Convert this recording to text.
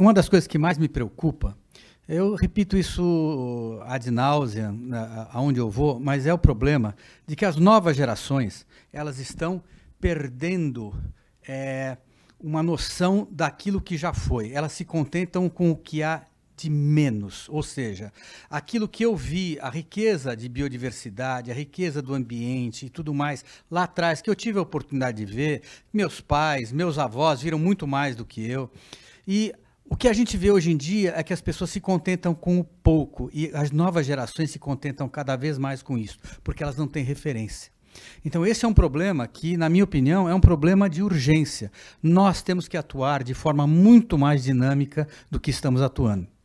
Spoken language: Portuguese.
Uma das coisas que mais me preocupa, eu repito isso ad ah, nauseam, né, aonde eu vou, mas é o problema de que as novas gerações, elas estão perdendo é, uma noção daquilo que já foi. Elas se contentam com o que há de menos, ou seja, aquilo que eu vi, a riqueza de biodiversidade, a riqueza do ambiente e tudo mais lá atrás que eu tive a oportunidade de ver, meus pais, meus avós viram muito mais do que eu. E o que a gente vê hoje em dia é que as pessoas se contentam com o pouco e as novas gerações se contentam cada vez mais com isso, porque elas não têm referência. Então, esse é um problema que, na minha opinião, é um problema de urgência. Nós temos que atuar de forma muito mais dinâmica do que estamos atuando.